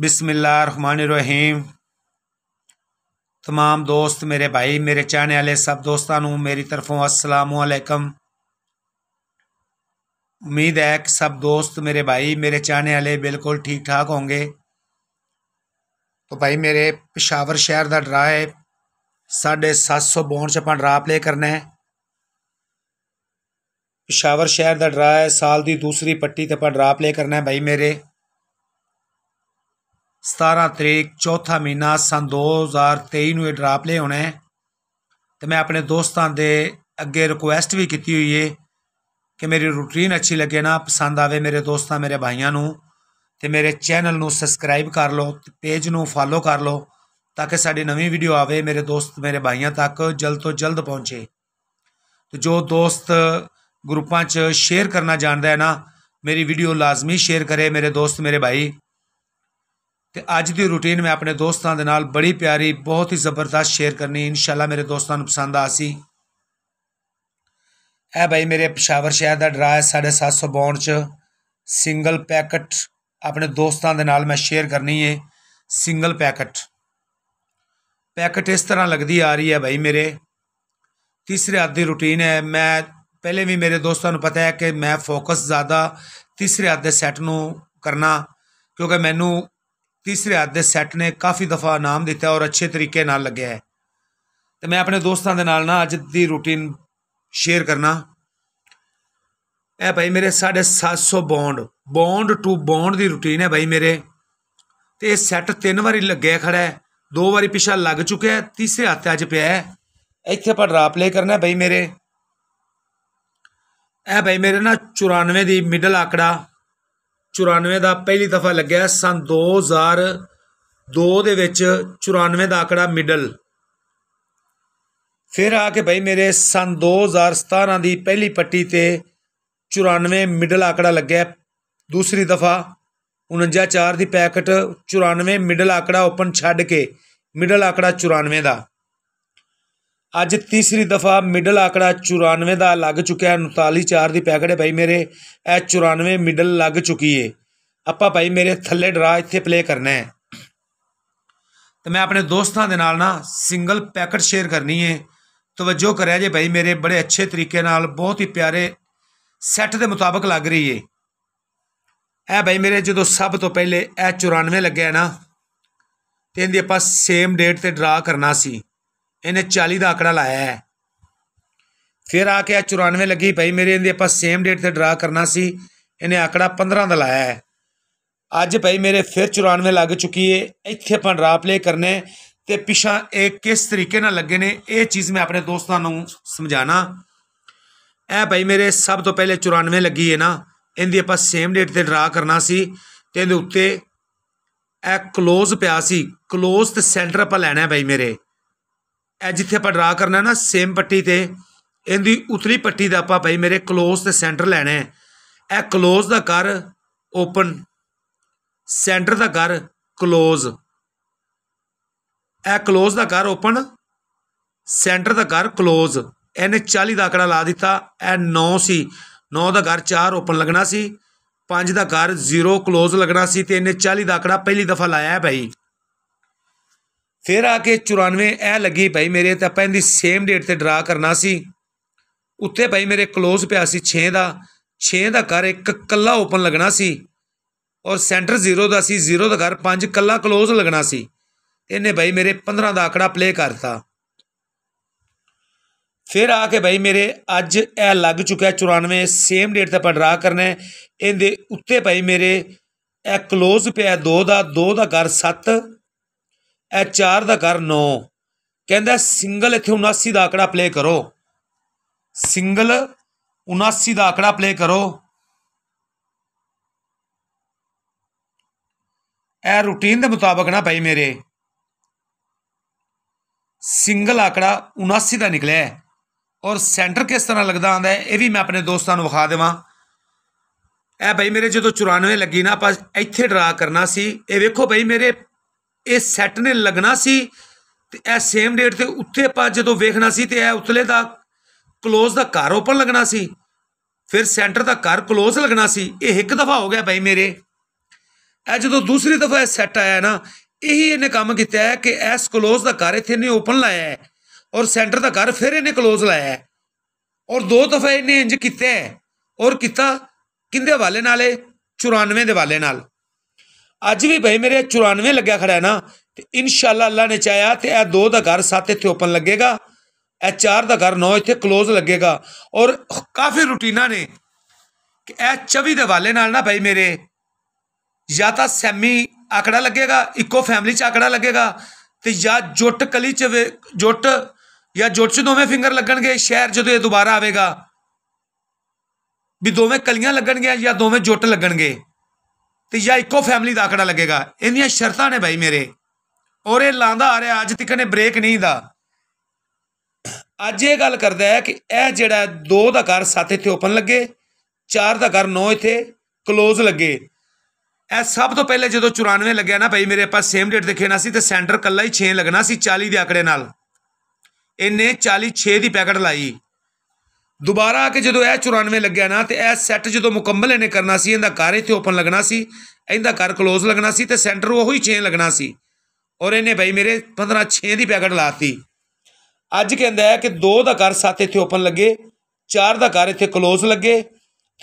ਬਿਸਮਿਲ੍ਲਾਹਿਰਰਹਿਮਾਨਿਰਰਹੀਮ तमाम ਦੋਸਤ ਮੇਰੇ ਭਾਈ ਮੇਰੇ ਚਾਹਣ ਵਾਲੇ ਸਭ ਦੋਸਤਾਂ ਨੂੰ ਮੇਰੀ ਤਰਫੋਂ ਅਸਲਾਮੁ ਅਲੈਕਮ ਉਮੀਦ ਹੈ ਕਿ ਸਭ ਦੋਸਤ ਮੇਰੇ ਭਾਈ ਮੇਰੇ ਚਾਹਣ ਵਾਲੇ ਬਿਲਕੁਲ ਠੀਕ ਠਾਕ ਹੋਣਗੇ तो भाई मेरे पिशावर शहर का ड्रा है साढ़े सात सौ बौन च अपना ड्रा प्ले करना है पिशावर शहर का ड्रा है साल की दूसरी पट्टी तो अपना ड्रा प्ले करना है भाई मेरे 17 ਤਰੀਕ ਚੌਥਾ ਮਹੀਨਾ ਸਨ 2023 ਨੂੰ ਇਹ ਡਰਾਪ ਲੈ ਹੋਣਾ ਤੇ ਮੈਂ ਆਪਣੇ ਦੋਸਤਾਂ ਦੇ ਅੱਗੇ ਰਿਕੁਐਸਟ ਵੀ ਕੀਤੀ ਹੋਈ ਏ ਕਿ ਮੇਰੀ ਰੂਟੀਨ ਅੱਛੀ ਲੱਗੇ ਨਾ ਪਸੰਦ ਆਵੇ ਮੇਰੇ ਦੋਸਤਾਂ ਮੇਰੇ ਭਾਈਆਂ ਨੂੰ ਤੇ ਮੇਰੇ ਚੈਨਲ ਨੂੰ ਸਬਸਕ੍ਰਾਈਬ ਕਰ ਲਓ ਤੇ ਪੇਜ ਨੂੰ ਫਾਲੋ ਕਰ ਲਓ ਤਾਂ ਕਿ ਸਾਡੀ ਨਵੀਂ ਵੀਡੀਓ ਆਵੇ ਮੇਰੇ ਦੋਸਤ ਮੇਰੇ ਭਾਈਆਂ ਤੱਕ ਜਲਦ ਤੋਂ ਜਲਦ ਪਹੁੰਚੇ ਤੇ ਜੋ ਦੋਸਤ ਗਰੁੱਪਾਂ 'ਚ ਸ਼ੇਅਰ ਕਰਨਾ ਜਾਣਦਾ ਹੈ ਨਾ ਮੇਰੀ ਵੀਡੀਓ ਲਾਜ਼ਮੀ ਸ਼ੇਅਰ ਕਰੇ ਮੇਰੇ ਦੋਸਤ ਮੇਰੇ ਭਾਈ ਤੇ ਅੱਜ ਦੀ ਰੁਟੀਨ ਮੈਂ ਆਪਣੇ ਦੋਸਤਾਂ ਦੇ ਨਾਲ ਬੜੀ ਪਿਆਰੀ ਬਹੁਤ ਹੀ ਜ਼ਬਰਦਸਤ ਸ਼ੇਅਰ ਕਰਨੀ ਇਨਸ਼ਾਅੱਲਾ ਮੇਰੇ ਦੋਸਤਾਂ ਨੂੰ ਪਸੰਦ ਆਸੀ ਐ ਭਾਈ ਮੇਰੇ ਪਸ਼ਾਵਰ ਸ਼ਹਿਰ ਦਾ ਡਰਾ ਹੈ 750 ਚ ਸਿੰਗਲ ਪੈਕਟ ਆਪਣੇ ਦੋਸਤਾਂ ਦੇ ਨਾਲ ਮੈਂ ਸ਼ੇਅਰ ਕਰਨੀ ਹੈ ਸਿੰਗਲ ਪੈਕਟ ਪੈਕਟ ਇਸ ਤਰ੍ਹਾਂ ਲੱਗਦੀ ਆ ਰਹੀ ਹੈ ਭਾਈ ਮੇਰੇ ਤੀਸਰੇ ਹੱਥ ਦੀ ਰੁਟੀਨ ਹੈ ਮੈਂ ਪਹਿਲੇ ਵੀ ਮੇਰੇ ਦੋਸਤਾਂ ਨੂੰ ਪਤਾ ਹੈ ਕਿ ਮੈਂ ਫੋਕਸ ਜ਼ਿਆਦਾ ਤੀਸਰੇ ਹੱਥ ਦੇ ਸੈੱਟ ਨੂੰ ਕਰਨਾ ਕਿਉਂਕਿ ਮੈਨੂੰ ਤੀਸਰੇ ਹੱਥ ਦੇ ਸੈੱਟ ਨੇ ਕਾਫੀ ਦਫਾ ਨਾਮ ਦਿੱਤਾ ਔਰ ਅੱਛੇ ਤਰੀਕੇ ਨਾਲ ਲੱਗਿਆ ਹੈ ਤੇ ਮੈਂ ਆਪਣੇ ਦੋਸਤਾਂ ਦੇ ਨਾਲ ਨਾ ਅੱਜ ਦੀ ਰੂਟੀਨ ਸ਼ੇਅਰ ਕਰਨਾ ਐ ਭਾਈ ਮੇਰੇ 750 ਬੌਂਡ ਬੌਂਡ ਟੂ ਬੌਂਡ ਦੀ ਰੂਟੀਨ ਹੈ ਭਾਈ ਮੇਰੇ ਤੇ ਇਹ ਸੈੱਟ ਤਿੰਨ ਵਾਰੀ ਲੱਗਿਆ ਖੜਾ ਹੈ ਦੋ ਵਾਰੀ ਪਿਛਾ ਲੱਗ ਚੁੱਕਿਆ ਹੈ ਤੀਸਰੇ ਹੱਥ ਅੱਜ ਪਿਆ ਹੈ ਇੱਥੇ ਆਪਾਂ ਡਰਾਪ ਪਲੇ ਕਰਨਾ ਹੈ ਭਾਈ ਮੇਰੇ ਐ ਭਾਈ ਮੇਰੇ ਨਾ 94 ਦੀ ਮਿਡਲ ਆਕੜਾ 94 ਦਾ ਪਹਿਲੀ ਦਫਾ ਲੱਗਿਆ ਸਨ 2002 ਦੇ ਵਿੱਚ 94 ਦਾ ਆਕੜਾ ਮਿਡਲ ਫਿਰ ਆ ਕੇ ਭਾਈ ਮੇਰੇ ਸਨ 2017 ਦੀ ਪਹਿਲੀ ਪੱਟੀ ਤੇ 94 ਮਿਡਲ ਆਕੜਾ ਲੱਗਿਆ ਦੂਸਰੀ ਦਫਾ 49 ਦੀ ਪੈਕਟ 94 ਮਿਡਲ ਆਕੜਾ ਓਪਨ ਛੱਡ ਕੇ ਮਿਡਲ ਆਕੜਾ 94 ਦਾ ਅੱਜ ਤੀਸਰੀ ਦਫਾ ਮਿਡਲ ਆਕੜਾ 94 ਦਾ ਲੱਗ ਚੁੱਕਿਆ 394 ਦੀ ਹੈ ਭਾਈ ਮੇਰੇ ਇਹ 94 ਮਿਡਲ ਲੱਗ ਚੁੱਕੀ ਏ ਆਪਾਂ ਭਾਈ ਮੇਰੇ ਥੱਲੇ ਡਰਾ ਇੱਥੇ ਪਲੇ ਕਰਨਾ ਹੈ ਤੇ ਮੈਂ ਆਪਣੇ ਦੋਸਤਾਂ ਦੇ ਨਾਲ ਨਾ ਸਿੰਗਲ ਪੈਕਟ ਸ਼ੇਅਰ ਕਰਨੀ ਏ ਤਵੱਜੋ ਕਰਿਆ ਜੇ ਭਾਈ ਮੇਰੇ ਬੜੇ ਅੱਛੇ ਤਰੀਕੇ ਨਾਲ ਬਹੁਤ ਹੀ ਪਿਆਰੇ ਸੈੱਟ ਦੇ ਮੁਤਾਬਕ ਲੱਗ ਰਹੀ ਏ ਇਹ ਭਾਈ ਮੇਰੇ ਜਦੋਂ ਸਭ ਤੋਂ ਪਹਿਲੇ ਇਹ 94 ਲੱਗਿਆ ਨਾ ਤੇ ਇਹਦੀ ਆਪਾਂ ਸੇਮ ਡੇਟ ਤੇ ਡਰਾ ਕਰਨਾ ਸੀ ਇਹਨੇ 40 ਦਾ ਆਕੜਾ ਲਾਇਆ ਹੈ ਫਿਰ ਆ ਕੇ 94 ਲੱਗੀ ਪਈ ਮੇਰੇ ਇਹਦੇ ਆਪਾਂ ਸੇਮ ਡੇਟ ਤੇ ਡਰਾ ਕਰਨਾ ਸੀ ਇਹਨੇ ਆਕੜਾ 15 ਦਾ ਲਾਇਆ ਹੈ ਅੱਜ ਪਈ ਮੇਰੇ ਫਿਰ 94 ਲੱਗ ਚੁੱਕੀ ਏ ਇੱਥੇ ਆਪਾਂ ਡਰਾ ਪਲੇ ਕਰਨੇ ਤੇ ਪਿਛਾ ਇਹ ਕਿਸ ਤਰੀਕੇ ਨਾਲ ਲੱਗੇ ਨੇ ਇਹ ਚੀਜ਼ ਮੈਂ ਆਪਣੇ ਦੋਸਤਾਂ ਨੂੰ ਸਮਝਾਣਾ ਐ ਭਾਈ ਮੇਰੇ ਸਭ ਤੋਂ ਪਹਿਲੇ 94 ਲੱਗੀ ਏ ਨਾ ਇਹਦੀ ਆਪਾਂ ਸੇਮ ਡੇਟ ਤੇ ਡਰਾ ਕਰਨਾ ਸੀ ਤੇ ਇਹਦੇ ਉੱਤੇ ਐ ক্লোਜ਼ ਪਿਆ ਸੀ ক্লোਜ਼ ਤੇ ਸੈਂਟਰ ਆਪਾਂ ਲੈਣਾ ਹੈ ਭਾਈ ਮੇਰੇ ਇਹ ਜਿੱਥੇ ਆਪਾਂ ਡਰਾ ਕਰਨਾ ਨਾ ਸੇਮ ਪੱਟੀ ਤੇ ਇਹਦੀ ਉਤਲੀ ਪੱਟੀ ਦਾ ਆਪਾਂ ਭਾਈ ਮੇਰੇ ক্লোਜ਼ ਤੇ ਸੈਂਟਰ ਲੈਣਾ ਹੈ ਇਹ ক্লোਜ਼ ਦਾ ਕਰ ਓਪਨ ਸੈਂਟਰ ਦਾ ਕਰ ক্লোਜ਼ ਇਹ ক্লোਜ਼ ਦਾ ਕਰ ਓਪਨ ਸੈਂਟਰ ਦਾ ਕਰ ক্লোਜ਼ ਇਹਨੇ 40 ਦਾ ਆਕੜਾ ਲਾ ਦਿੱਤਾ ਇਹ 9 ਸੀ 9 ਦਾ ਘਰ 4 ਓਪਨ ਲੱਗਣਾ ਸੀ 5 ਦਾ ਘਰ 0 ক্লোਜ਼ ਲੱਗਣਾ ਸੀ ਤੇ ਇਹਨੇ 40 ਦਾ ਆਕੜਾ ਪਹਿਲੀ ਦਫਾ ਲਾਇਆ ਹੈ ਭਾਈ ਫਿਰ ਆ ਕੇ 94 ਇਹ ਲੱਗੀ ਭਾਈ ਮੇਰੇ ਤਾਂ ਆਪਾਂ ਇਹਦੀ ਸੇਮ ਡੇਟ ਤੇ ਡਰਾ ਕਰਨਾ ਸੀ ਉੱਤੇ ਭਾਈ ਮੇਰੇ ক্লোਜ਼ ਪਿਆ ਸੀ 6 ਦਾ 6 ਦਾ ਘਰ ਇੱਕ ਕੱਲਾ ਓਪਨ ਲੱਗਣਾ ਸੀ ਔਰ ਸੈਂਟਰ 0 ਦਾ ਸੀ 0 ਦਾ ਘਰ 5 ਕੱਲਾ ক্লোਜ਼ ਲੱਗਣਾ ਸੀ ਇਹਨੇ ਭਾਈ ਮੇਰੇ 15 ਦਾ ਆਕੜਾ ਪਲੇ ਕਰਤਾ ਫਿਰ ਆ ਕੇ ਭਾਈ ਮੇਰੇ ਅੱਜ ਇਹ ਲੱਗ ਚੁੱਕਿਆ 94 ਸੇਮ ਡੇਟ ਤੇ ਆਪਾਂ ਡਰਾ ਕਰਨਾ ਇਹਦੇ ਉੱਤੇ ਭਾਈ ਮੇਰੇ ਇਹ ক্লোਜ਼ ਪਿਆ 2 ਦਾ 2 ਦਾ ਘਰ 7 ਇਹ 4 ਦਾ ਘਰ 9 ਕਹਿੰਦਾ ਸਿੰਗਲ ਇੱਥੇ 79 ਦਾ ਆਕੜਾ ਪਲੇ ਕਰੋ ਸਿੰਗਲ 79 ਦਾ ਆਕੜਾ ਪਲੇ ਕਰੋ ਇਹ ਰੂਟੀਨ ਦੇ ਮੁਤਾਬਕ ਨਾ ਭਾਈ ਮੇਰੇ ਸਿੰਗਲ ਆਕੜਾ 79 ਦਾ ਨਿਕਲਿਆ ਔਰ ਸੈਂਟਰ ਕਿਸ ਤਰ੍ਹਾਂ ਲੱਗਦਾ ਆਂਦਾ ਹੈ ਇਹ ਵੀ ਮੈਂ ਆਪਣੇ ਦੋਸਤਾਂ ਨੂੰ ਵਿਖਾ ਦੇਵਾਂ ਇਹ ਭਾਈ ਮੇਰੇ ਜਦੋਂ 94 ਲੱਗੀ ਨਾ ਆਪਾਂ ਇੱਥੇ ਡਰਾ ਕਰਨਾ ਸੀ ਇਹ ਵੇਖੋ ਭਾਈ ਮੇਰੇ ਇਹ ਸੈੱਟ ਨੇ ਲੱਗਣਾ ਸੀ ਤੇ ਇਹ ਸੇਮ ਡੇਟ ਤੇ ਉੱਥੇ ਆਪਾਂ ਜਦੋਂ ਵੇਖਣਾ ਸੀ ਤੇ ਇਹ ਉਤਲੇ ਦਾ ਕਲੋਜ਼ ਦਾ ਘਰ ਓਪਨ ਲੱਗਣਾ ਸੀ ਫਿਰ ਸੈਂਟਰ ਦਾ ਘਰ ਕਲੋਜ਼ ਲੱਗਣਾ ਸੀ ਇਹ ਇੱਕ ਦਫਾ ਹੋ ਗਿਆ ਭਾਈ ਮੇਰੇ ਇਹ ਜਦੋਂ ਦੂਸਰੀ ਦਫਾ ਇਹ ਸੈੱਟ ਆਇਆ ਨਾ ਇਹੀ ਇਹਨੇ ਕੰਮ ਕੀਤਾ ਕਿ ਇਸ ਕਲੋਜ਼ ਦਾ ਘਰ ਇੱਥੇ ਨੇ ਓਪਨ ਲਾਇਆ ਹੈ ਔਰ ਸੈਂਟਰ ਦਾ ਘਰ ਫਿਰ ਇਹਨੇ ਕਲੋਜ਼ ਲਾਇਆ ਹੈ ਔਰ ਦੋ ਦਫਾ ਇਹਨੇ ਇੰਜ ਕੀਤਾ ਹੈ ਔਰ ਕੀਤਾ ਕਿੰਦੇ ਹਵਾਲੇ ਨਾਲੇ 94 ਦੇ ਹਵਾਲੇ ਨਾਲ ਅੱਜ ਵੀ ਭਾਈ ਮੇਰੇ 94 ਲੱਗਿਆ ਖੜਾ ਹੈ ਨਾ ਤੇ ਇਨਸ਼ਾਅੱਲਾ ਅੱਲਾ ਨੇ ਚਾਇਆ ਤੇ ਇਹ ਦੋ ਦਾ ਘਰ ਸੱਤ ਇੱਥੇ ਓਪਨ ਲੱਗੇਗਾ ਇਹ ਚਾਰ ਦਾ ਘਰ ਨੌ ਇੱਥੇ ক্লোਜ਼ ਲੱਗੇਗਾ ਔਰ ਕਾਫੀ ਰੁਟੀਨਾ ਨੇ ਕਿ ਇਹ 24 ਦੇ ਵਾਲੇ ਨਾਲ ਨਾ ਭਾਈ ਮੇਰੇ ਜਾਂ ਤਾਂ ਸੈਮੀ ਆਕੜਾ ਲੱਗੇਗਾ ਇੱਕੋ ਫੈਮਿਲੀ ਚ ਆਕੜਾ ਲੱਗੇਗਾ ਤੇ ਜਾਂ ਜੁੱਟ ਕਲੀ ਚ ਜੁੱਟ ਜਾਂ ਜੁੱਟ ਚ ਦੋਵੇਂ ਫਿੰਗਰ ਲੱਗਣਗੇ ਸ਼ਹਿਰ ਜਦੋਂ ਇਹ ਦੁਬਾਰਾ ਆਵੇਗਾ ਵੀ ਦੋਵੇਂ ਕਲੀਆਂ ਲੱਗਣਗੀਆਂ ਜਾਂ ਦੋਵੇਂ ਜੁੱਟ ਲੱਗਣਗੇ ਤੇ ਜਾਂ ਇੱਕੋ ਫੈਮਿਲੀ ਦਾ ਆਕੜਾ ਲੱਗੇਗਾ ਇੰਨੀਆਂ ਸ਼ਰਤਾਂ ਨੇ ਭਾਈ ਮੇਰੇ ਔਰ ਇਹ ਲਾਂਦਾ ਆ ਰਿਹਾ ਅੱਜ ਤੱਕ ਨੇ ਬ੍ਰੇਕ ਨਹੀਂ ਦਾ ਅੱਜ ਇਹ ਗੱਲ ਕਰਦਾ ਹੈ ਕਿ ਇਹ ਜਿਹੜਾ ਦੋ ਦਾ ਘਰ ਸੱਤ ਇੱਥੇ ਓਪਨ ਲੱਗੇ ਚਾਰ ਦਾ ਘਰ 9 ਇੱਥੇ ক্লোਜ਼ ਲੱਗੇ ਇਹ ਸਭ ਤੋਂ ਪਹਿਲੇ ਜਦੋਂ 94 ਲੱਗਿਆ ਨਾ ਭਾਈ ਮੇਰੇ ਆਪਾਂ ਸੇਮ ਡੇਟ ਤੇ ਨਾ ਸੀ ਤੇ ਸੈਂਟਰ ਕੱਲਾ ਹੀ 6 ਲੱਗਣਾ ਸੀ 40 ਦੇ ਆਕੜੇ ਨਾਲ ਇਹਨੇ 46 ਦੀ ਪੈਕਟ ਲਾਈ ਦੁਬਾਰਾ ਆ ਕੇ ਜਦੋਂ ਇਹ 94 ਲੱਗਿਆ ਨਾ ਤੇ ਇਹ ਸੈੱਟ ਜਦੋਂ ਮੁਕੰਮਲ ਇਹਨੇ ਕਰਨਾ ਸੀ ਇਹਦਾ ਘਰ ਇੱਥੇ ਓਪਨ ਲੱਗਣਾ ਸੀ ਇਹਦਾ ਘਰ ਕਲੋਜ਼ ਲੱਗਣਾ ਸੀ ਤੇ ਸੈਂਟਰ ਹੀ ਚੇਨ ਲੱਗਣਾ ਸੀ ਔਰ ਇਹਨੇ ਭਾਈ ਮੇਰੇ 15 6 ਦੀ ਪੈਕਟ ਲਾਤੀ ਅੱਜ ਕਹਿੰਦਾ ਹੈ ਕਿ 2 ਦਾ ਘਰ ਸੱਤ ਇੱਥੇ ਓਪਨ ਲੱਗੇ 4 ਦਾ ਘਰ ਇੱਥੇ ਕਲੋਜ਼ ਲੱਗੇ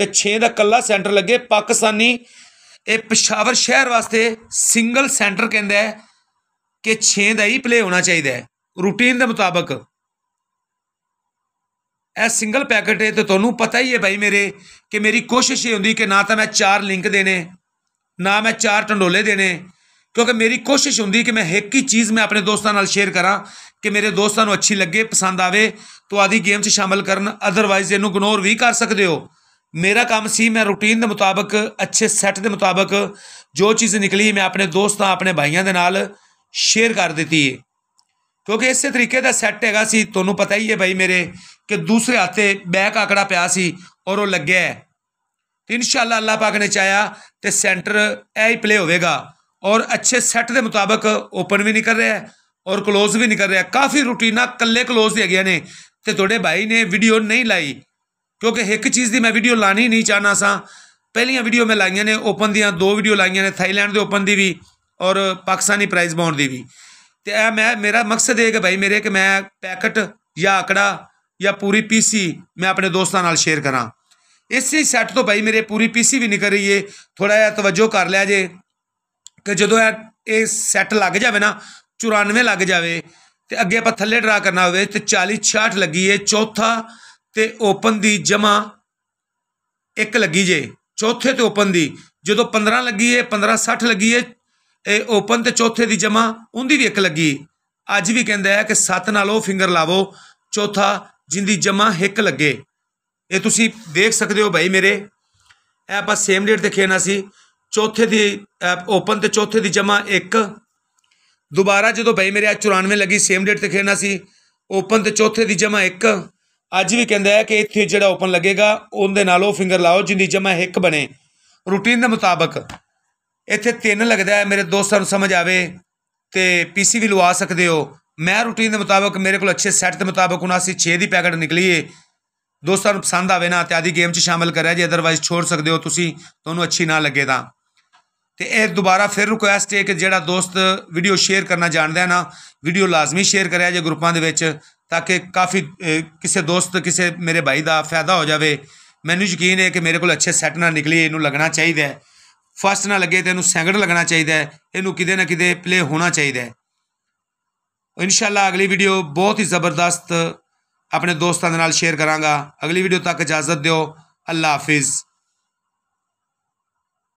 ਤੇ 6 ਦਾ ਕੱਲਾ ਸੈਂਟਰ ਲੱਗੇ ਪਾਕਿਸਤਾਨੀ ਇਹ ਪਸ਼ਾਵਰ ਸ਼ਹਿਰ ਵਾਸਤੇ ਸਿੰਗਲ ਸੈਂਟਰ ਕਹਿੰਦਾ ਹੈ ਕਿ 6 ਦਾ ਹੀ ਪਲੇ ਹੋਣਾ ਚਾਹੀਦਾ ਹੈ ਰੂਟੀਨ ਦੇ ਮੁਤਾਬਕ ਇਹ ਸਿੰਗਲ ਪੈਕਟ ਹੈ ਤੇ ਤੁਹਾਨੂੰ ਪਤਾ ਹੀ ਹੈ ਭਾਈ ਮੇਰੇ ਕਿ ਮੇਰੀ ਕੋਸ਼ਿਸ਼ ਇਹ ਹੁੰਦੀ ਕਿ ਨਾ ਤਾਂ ਮੈਂ ਚਾਰ ਲਿੰਕ ਦੇਣੇ ਨਾ ਮੈਂ ਚਾਰ ਟੰਡੋਲੇ ਦੇਣੇ ਕਿਉਂਕਿ ਮੇਰੀ ਕੋਸ਼ਿਸ਼ ਹੁੰਦੀ ਕਿ ਮੈਂ ਇੱਕ ਹੀ ਚੀਜ਼ ਮੈਂ ਆਪਣੇ ਦੋਸਤਾਂ ਨਾਲ ਸ਼ੇਅਰ ਕਰਾਂ ਕਿ ਮੇਰੇ ਦੋਸਤਾਂ ਨੂੰ ਅੱਛੀ ਲੱਗੇ ਪਸੰਦ ਆਵੇ ਤੋ ਆਦੀ ਗੇਮ 'ਚ ਸ਼ਾਮਲ ਕਰਨ ਅਦਰਵਾਈਜ਼ ਇਹਨੂੰ ਇਗਨੋਰ ਵੀ ਕਰ ਸਕਦੇ ਹੋ ਮੇਰਾ ਕੰਮ ਸੀ ਮੈਂ ਰੁਟੀਨ ਦੇ ਮੁਤਾਬਕ ਅੱਛੇ ਸੈੱਟ ਦੇ ਮੁਤਾਬਕ ਜੋ ਚੀਜ਼ ਨਿਕਲੀ ਮੈਂ ਆਪਣੇ ਦੋਸਤਾਂ ਆਪਣੇ ਭਾਈਆਂ ਦੇ ਨਾਲ ਸ਼ੇਅਰ ਕਰ ਦਿੱਤੀ ਕਿਉਂਕਿ ਇਸੇ ਤਰੀਕੇ ਦਾ ਸੈੱਟ ਹੈਗਾ ਸੀ ਤੁਹਾਨੂੰ ਪਤਾ ਹੀ ਹੈ ਭਾਈ ਮੇਰੇ ਕਿ ਦੂਸਰੇ ਹੱਥੇ ਬੈਕ ਆਕੜਾ ਪਿਆ ਸੀ ਔਰ ਉਹ ਲੱਗਿਆ ਤੇ ਇਨਸ਼ਾਅੱਲਾ ਅੱਲਾਹ ਪਾਕ ਨੇ ਚਾਇਆ ਤੇ ਸੈਂਟਰ ਐ ਹੀ ਪਲੇ ਹੋਵੇਗਾ ਔਰ ਅੱਛੇ ਸੈੱਟ ਦੇ ਮੁਤਾਬਕ ਓਪਨ ਵੀ ਨਹੀਂ ਕਰ ਰਿਹਾ ਔਰ ক্লোਜ਼ ਵੀ ਨਹੀਂ ਕਰ ਰਿਹਾ ਕਾਫੀ ਰੁਟੀਨਾ ਕੱਲੇ ক্লোਜ਼ ਦੇ ਗਿਆ ਨੇ ਤੇ ਤੁਹਾਡੇ ਭਾਈ ਨੇ ਵੀਡੀਓ ਨਹੀਂ ਲਾਈ ਕਿਉਂਕਿ ਇੱਕ ਚੀਜ਼ ਦੀ ਮੈਂ ਵੀਡੀਓ ਲਾਣੀ ਨਹੀਂ ਚਾਹਨਾ ਸਾਂ ਪਹਿਲੀਆਂ ਵੀਡੀਓ ਮੈਂ ਲਾਈਆਂ ਨੇ ਓਪਨ ਦੀਆਂ ਦੋ ਵੀਡੀਓ ਲਾਈਆਂ ਨੇ ਥਾਈਲੈਂਡ ਦੇ ਓਪਨ ਦੀ ਵੀ ਔਰ ਪਾਕਿਸਤਾਨੀ ਪ੍ਰਾਈਜ਼ ਬਾਉਂਡ ਦੀ ਵੀ ਤੇ ਇਹ ਮੈਂ ਮੇਰਾ ਮਕਸਦ ਇਹ ਹੈ ਕਿ ਭਾਈ ਮੇਰੇ ਕਿ ਮੈਂ ਪੈਕਟ ਜਾਂ ਆਕੜਾ ਜਾਂ ਪੂਰੀ ਪੀਸੀ ਮੈਂ ਆਪਣੇ ਦੋਸਤਾਂ ਨਾਲ ਸ਼ੇਅਰ ਕਰਾਂ ਇਸੇ ਸੈੱਟ ਤੋਂ ਭਾਈ ਮੇਰੇ ਪੂਰੀ ਪੀਸੀ ਵੀ ਨਿਕਲ ਰਹੀ ਏ ਥੋੜਾ ਜਿਹਾ ਤਵੱਜੋ ਕਰ ਲਿਆ ਜੇ ਕਿ ਜਦੋਂ ਇਹ ਸੈੱਟ ਲੱਗ ਜਾਵੇ ਨਾ 94 ਲੱਗ ਜਾਵੇ ਤੇ ਅੱਗੇ ਆਪਾਂ ਥੱਲੇ ਡਰਾ ਕਰਨਾ ਹੋਵੇ ਤੇ 40 66 ਲੱਗੀ ਏ ਚੌਥਾ ਤੇ ਓਪਨ ਦੀ ਜਮਾ ਇੱਕ ਲੱਗੀ ਜੇ ਚੌਥੇ ਤੇ ਓਪਨ ਦੀ ਜਦੋਂ 15 ਲੱਗੀ ਏ 15 60 ਲੱਗੀ ਏ ਇਹ ਓਪਨ ਤੇ ਚੌਥੇ ਦੀ ਜਮਾ ਉਹਦੀ ਵੀ ਇੱਕ ਲੱਗੀ ਅੱਜ ਵੀ ਕਹਿੰਦਾ ਹੈ ਕਿ ਸੱਤ ਨਾਲ ਉਹ ਫਿੰਗਰ ਲਾਵੋ ਚੌਥਾ ਜਿੰਦੀ ਜਮਾ ਹਿੱਕ ਲੱਗੇ ਇਹ ਤੁਸੀਂ ਦੇਖ ਸਕਦੇ ਹੋ ਭਾਈ ਮੇਰੇ ਇਹ ਆਪਾਂ ਸੇਮ ਡੇਟ ਤੇ ਖੇਣਾ ਸੀ ਚੌਥੇ ਦੀ ਓਪਨ ਤੇ ਚੌਥੇ ਦੀ ਜਮਾ 1 ਦੁਬਾਰਾ ਜਦੋਂ ਭਾਈ ਮੇਰੇ 94 ਲੱਗੀ ਸੇਮ ਡੇਟ ਤੇ ਖੇਣਾ ਸੀ ਓਪਨ ਤੇ ਚੌਥੇ ਦੀ ਜਮਾ 1 ਅੱਜ ਵੀ ਕਹਿੰਦਾ ਹੈ ਕਿ ਇੱਥੇ ਜਿਹੜਾ ਓਪਨ ਲੱਗੇਗਾ ਉਹਦੇ ਨਾਲ ਉਹ ਫਿੰਗਰ ਲਾਓ ਜਿੰਦੀ ਜਮਾ ਹਿੱਕ ਬਣੇ ਰੂਟੀਨ ਦੇ ਮੁਤਾਬਕ ਇੱਥੇ 3 ਲੱਗਦਾ ਹੈ ਮੇਰੇ ਦੋਸਤਾਂ ਨੂੰ ਸਮਝ ਆਵੇ ਤੇ ਪੀਸੀ ਵੀ ਲਵਾ ਸਕਦੇ ਹੋ ਮੈਂ ਰੂਟੀਨ ਦੇ ਮੁਤਾਬਕ ਮੇਰੇ ਕੋਲ ਅੱਛੇ ਸੈੱਟ ਦੇ ਮੁਤਾਬਕ 79 ਦੀ ਪੈਕਟ ਨਿਕਲੀ ਏ ਦੋਸਤਾਂ ਨੂੰ ਪਸੰਦ ਆਵੇ ਨਾ ਤੇ ਆਦੀ ਗੇਮ 'ਚ ਸ਼ਾਮਲ ਕਰਿਆ ਜੇ ਅਦਰਵਾਈਜ਼ ਛੋੜ ਸਕਦੇ ਹੋ ਤੁਸੀਂ ਤੁਹਾਨੂੰ ਅੱਛੀ ਨਾ ਲੱਗੇ ਤਾਂ ਤੇ ਇਹ ਦੁਬਾਰਾ ਫਿਰ ਰਿਕੁਐਸਟ ਹੈ ਕਿ ਜਿਹੜਾ ਦੋਸਤ ਵੀਡੀਓ ਸ਼ੇਅਰ ਕਰਨਾ ਜਾਣਦਾ ਹੈ ਨਾ ਵੀਡੀਓ ਲਾਜ਼ਮੀ ਸ਼ੇਅਰ ਕਰਿਆ ਜੇ ਗਰੁੱਪਾਂ ਦੇ ਵਿੱਚ ਤਾਂ ਕਿ ਕਾਫੀ ਕਿਸੇ ਦੋਸਤ ਕਿਸੇ ਮੇਰੇ ਭਾਈ ਦਾ ਫਾਇਦਾ ਹੋ ਜਾਵੇ ਮੈਨੂੰ ਯਕੀਨ ਹੈ ਕਿ ਮੇਰੇ ਕੋਲ ਅੱਛੇ ਸੈੱਟ ਨਾ ਨਿਕਲੇ ਇਹਨੂੰ ਲੱਗਣਾ ਚਾਹੀਦਾ ਫਸਟ ਨਾ ਲੱਗੇ ਤੇ ਇਹਨੂੰ ਸੈਕਿੰਡ ਲੱਗਣਾ ਚਾਹੀਦਾ ਇਹਨੂੰ ਕਿਤੇ ਨਾ ਕਿਤੇ ਪਲੇ ਹੋਣਾ ਚਾਹੀਦਾ ਇਨਸ਼ਾਅੱਲਾ ਅਗਲੀ ਵੀਡੀਓ ਬਹੁਤ ਹੀ ਜ਼ਬਰਦਸਤ ਆਪਣੇ ਦੋਸਤਾਂ ਦੇ ਨਾਲ ਸ਼ੇਅਰ ਕਰਾਂਗਾ ਅਗਲੀ ਵੀਡੀਓ ਤੱਕ ਇਜਾਜ਼ਤ ਦਿਓ ਅੱਲਾ ਹਾਫਿਜ਼